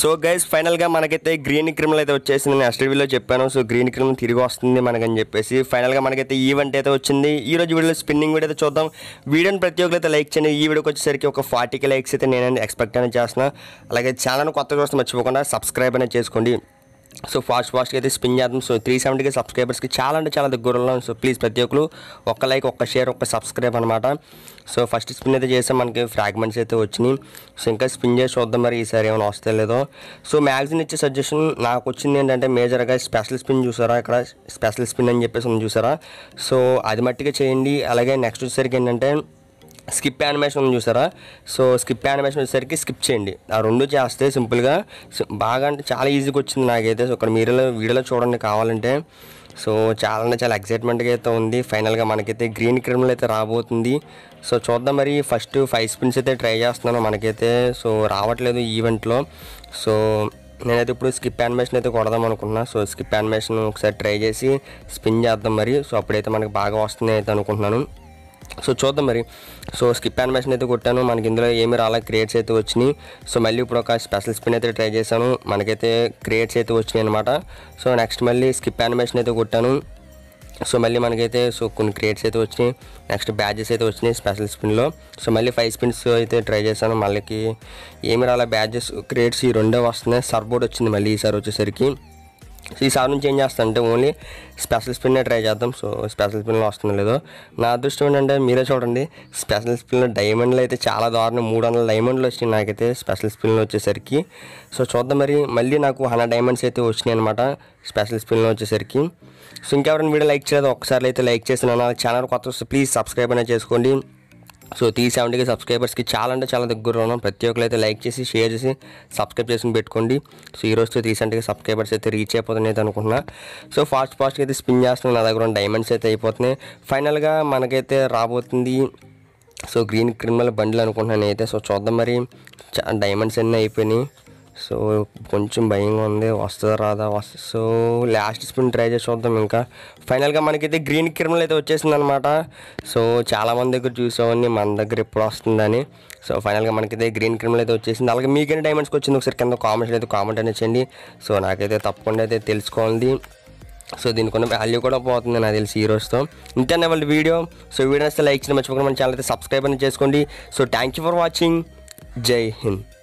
so guys ఫైనల్గా మనకైతే green క్రిమిల్ అయితే వచ్చేసింది నేను ఎస్టీవీలో చెప్పాను సో గ్రీన్ క్రిమిల్ తిరిగి వస్తుంది మనకని చెప్పేసి ఫైనల్గా మనకైతే ఈవెంట్ అయితే వచ్చింది ఈ రోజు వీడియోలో స్పిన్నింగ్ వీడియో అయితే చూద్దాం వీడియోని ప్రతి ఒక్కరైతే లైక్ చేయండి ఈ వీడియోకి వచ్చేసరికి ఒక ఫార్టీకి లైక్స్ అయితే నేను ఎక్స్పెక్ట్ అనేది చేస్తున్నాను అలాగే ఛానల్ కొత్తగా చూస్తే మర్చిపోకుండా సబ్స్క్రైబ్ అనేది చేసుకోండి సో ఫాస్ట్ ఫాస్ట్ అయితే స్పిన్ చేద్దాం సో త్రీ సెవెంటీకి సబ్స్క్రైబర్స్కి చాలా అంటే చాలా దగ్గరలో సో ప్లీజ్ ప్రతి ఒక్కరు ఒక్క లైక్ ఒక్క షేర్ ఒక్క సబ్స్క్రైబ్ అనమాట సో ఫస్ట్ స్పిన్ అయితే చేసాం మనకి ఫ్రాగ్మెంట్స్ అయితే వచ్చినాయి సో ఇంకా స్పిన్ చేసి చూద్దాం మరి ఈసారి ఏమైనా వస్తే లేదో సో మ్యాగ్జిన్ ఇచ్చే సజెషన్ నాకు వచ్చింది ఏంటంటే మేజర్గా స్పెషల్ స్పిన్ చూసారా ఇక్కడ స్పెషల్ స్పిన్ అని చెప్పేసి చూసారా సో అది మట్టిగా చేయండి అలాగే నెక్స్ట్ వచ్చేసరికి ఏంటంటే స్కిప్ యానిమేషన్ చూసారా సో స్కిప్ యానిమేషన్ వచ్చేసరికి స్కిప్ చేయండి ఆ రెండు చేస్తే సింపుల్గా బాగా అంటే చాలా ఈజీగా వచ్చింది నాకైతే సో ఇక్కడ మీరు వీడియోలో చూడండి కావాలంటే సో చాలా అంటే చాలా ఎక్సైట్మెంట్గా అయితే ఉంది ఫైనల్గా మనకైతే గ్రీన్ క్రిమ్లు అయితే రాబోతుంది సో చూద్దాం మరి ఫస్ట్ ఫైవ్ స్పిన్స్ అయితే ట్రై చేస్తున్నాను మనకైతే సో రావట్లేదు ఈవెంట్లో సో నేనైతే ఇప్పుడు స్కిప్ యానిమేషన్ అయితే కొడదాం అనుకున్నా సో స్కిప్ యానిమేషన్ ఒకసారి ట్రై చేసి స్పిన్ చేద్దాం మరి సో అప్పుడైతే మనకు బాగా వస్తుంది అయితే అనుకుంటున్నాను సో చూద్దాం మరి సో స్కిప్ యానిమేషన్ అయితే కొట్టాను మనకి ఇందులో ఏమి రాలా క్రియేట్స్ అయితే వచ్చినాయి సో మళ్ళీ ఇప్పుడు ఒక స్పెషల్ స్పిన్ అయితే ట్రై చేశాను మనకైతే క్రియేట్స్ అయితే వచ్చినాయి అనమాట సో నెక్స్ట్ మళ్ళీ స్కిప్ యానిమేషన్ అయితే కొట్టాను సో మళ్ళీ మనకైతే సో కొన్ని క్రియేట్స్ అయితే వచ్చినాయి నెక్స్ట్ బ్యాజెస్ అయితే వచ్చినాయి స్పెషల్ స్పిన్లో సో మళ్ళీ ఫైవ్ స్పిన్స్ అయితే ట్రై చేశాను మళ్ళీ ఏమి రాలా బ్యాజెస్ క్రియేట్స్ ఈ రెండో వస్తున్నాయి సర్బోర్డ్ వచ్చింది మళ్ళీ ఈసారి వచ్చేసరికి సో ఈసారి నుంచి ఏం చేస్తానంటే అంటే ఓన్లీ స్పెషల్ స్పిన్నే ట్రై చేద్దాం సో స్పెషల్ స్పిన్లో వస్తుందో లేదో నా అదృష్టం ఏంటంటే మీరే చూడండి స్పెషల్ స్పిన్లో డైమండ్లు అయితే చాలా దారుణం మూడు వందల డైమండ్లు వచ్చినాయి నాకైతే స్పెషల్ స్పిన్లో వచ్చేసరికి సో చూద్దాం మరి మళ్ళీ నాకు హండ్రెడ్ డైమండ్స్ అయితే వచ్చినాయి అనమాట స్పెషల్ స్పిన్లో వచ్చేసరికి సో ఇంకెవరైనా వీడియో లైక్ చేయలేదు ఒకసారి అయితే లైక్ చేసిన ఛానల్ కొత్త ప్లీజ్ సబ్స్క్రైబ్ అయినా చేసుకోండి సో త్రీ సెవెంటీకి సబ్స్క్రైబర్స్కి చాలా అంటే చాలా దగ్గర ఉన్నాం ప్రతి ఒక్కరైతే లైక్ చేసి షేర్ చేసి సబ్స్క్రైబ్ చేసుకుని పెట్టుకోండి సో ఈ రోజుతో త్రీ సెవెంటీకి సబ్స్క్రైబర్స్ అయితే రీచ్ అయిపోతున్నాయి అయితే అనుకుంటున్నా సో ఫాస్ట్ ఫాస్ట్గా అయితే స్పిన్ చేస్తున్నాను నా దగ్గర డైమండ్స్ అయితే అయిపోతున్నాయి ఫైనల్గా మనకైతే రాబోతుంది సో గ్రీన్ క్రిమినల్ బండ్లు అనుకుంటున్నాను అయితే సో చూద్దాం మరి డైమండ్స్ అన్నీ అయిపోయినాయి సో కొంచెం భయంగా ఉంది వస్తుందా రాదా వస్త సో లాస్ట్ స్పిన్ ట్రై చేసి చూద్దాం ఇంకా ఫైనల్గా మనకైతే గ్రీన్ కిరణలు అయితే వచ్చేసింది అనమాట సో చాలామంది దగ్గర చూసామని మన దగ్గర ఎప్పుడు వస్తుందని సో ఫైనల్గా మనకైతే గ్రీన్ క్రిమినల్ అయితే వచ్చేసింది అలాగే మీకైనా డైమండ్స్కి వచ్చింది ఒకసారి కింద కామెంట్స్ అయితే కామెంట్ అనేచ్చండి సో నాకైతే తప్పకుండా అయితే తెలుసుకోవాలి సో దీనికి ఉన్న వాల్యూ కూడా పోతుంది నాకు తెలిసి ఈ రోజుతో ఇంతే వాళ్ళ వీడియో సో వీడియో నచ్చితే లైక్ చేయడం మర్చిపోకుండా మన ఛానల్ అయితే సబ్స్క్రైబ్ అని చేసుకోండి so thank you for watching జై హింద్